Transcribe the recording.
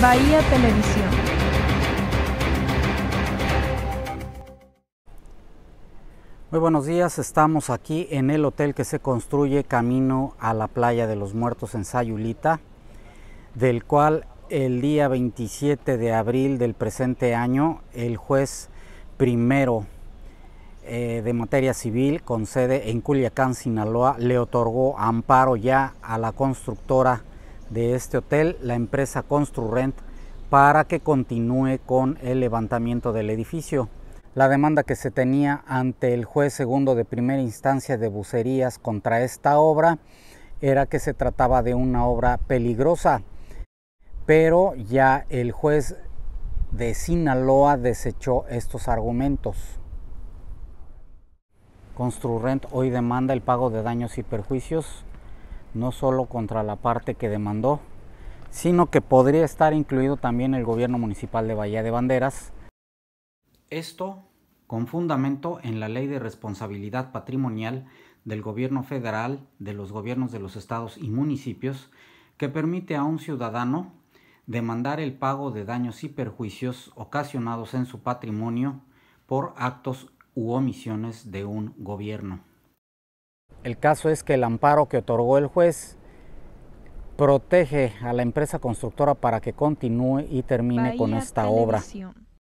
Bahía Televisión. Muy buenos días, estamos aquí en el hotel que se construye camino a la playa de los muertos en Sayulita, del cual el día 27 de abril del presente año el juez primero eh, de materia civil con sede en Culiacán, Sinaloa, le otorgó amparo ya a la constructora de este hotel, la empresa Construrent, para que continúe con el levantamiento del edificio. La demanda que se tenía ante el juez segundo de primera instancia de Bucerías contra esta obra era que se trataba de una obra peligrosa, pero ya el juez de Sinaloa desechó estos argumentos. Construrent hoy demanda el pago de daños y perjuicios no solo contra la parte que demandó, sino que podría estar incluido también el gobierno municipal de Bahía de Banderas. Esto con fundamento en la Ley de Responsabilidad Patrimonial del Gobierno Federal, de los gobiernos de los estados y municipios, que permite a un ciudadano demandar el pago de daños y perjuicios ocasionados en su patrimonio por actos u omisiones de un gobierno. El caso es que el amparo que otorgó el juez protege a la empresa constructora para que continúe y termine con esta obra.